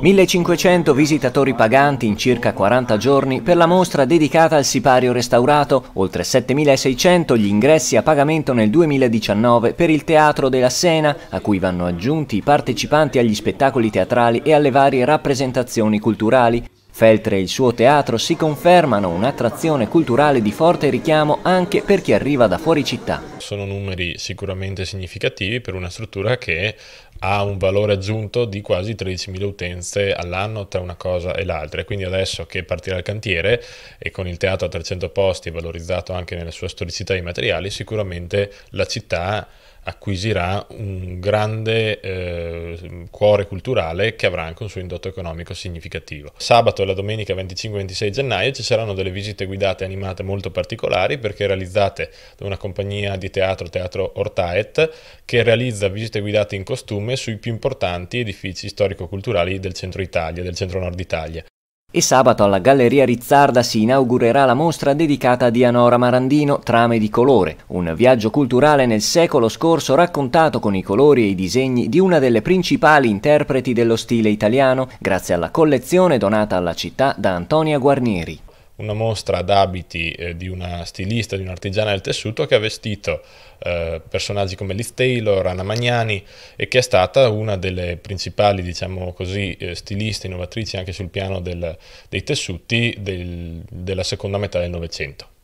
1500 visitatori paganti in circa 40 giorni per la mostra dedicata al sipario restaurato, oltre 7600 gli ingressi a pagamento nel 2019 per il Teatro della Sena, a cui vanno aggiunti i partecipanti agli spettacoli teatrali e alle varie rappresentazioni culturali. Feltre e il suo teatro si confermano un'attrazione culturale di forte richiamo anche per chi arriva da fuori città. Sono numeri sicuramente significativi per una struttura che ha un valore aggiunto di quasi 13.000 utenze all'anno tra una cosa e l'altra. Quindi adesso che partirà il cantiere e con il teatro a 300 posti valorizzato anche nella sua storicità e materiali, sicuramente la città acquisirà un grande eh, cuore culturale che avrà anche un suo indotto economico significativo. Sabato e la domenica 25-26 gennaio ci saranno delle visite guidate animate molto particolari perché realizzate da una compagnia di teatro, Teatro Ortaet, che realizza visite guidate in costume nome sui più importanti edifici storico-culturali del centro Italia, del centro-nord Italia. E sabato alla Galleria Rizzarda si inaugurerà la mostra dedicata a Dianora Marandino, Trame di colore, un viaggio culturale nel secolo scorso raccontato con i colori e i disegni di una delle principali interpreti dello stile italiano, grazie alla collezione donata alla città da Antonia Guarnieri una mostra d'abiti eh, di una stilista, di un'artigiana del tessuto che ha vestito eh, personaggi come Liz Taylor, Anna Magnani e che è stata una delle principali, diciamo così, eh, stiliste, innovatrici anche sul piano del, dei tessuti del, della seconda metà del Novecento.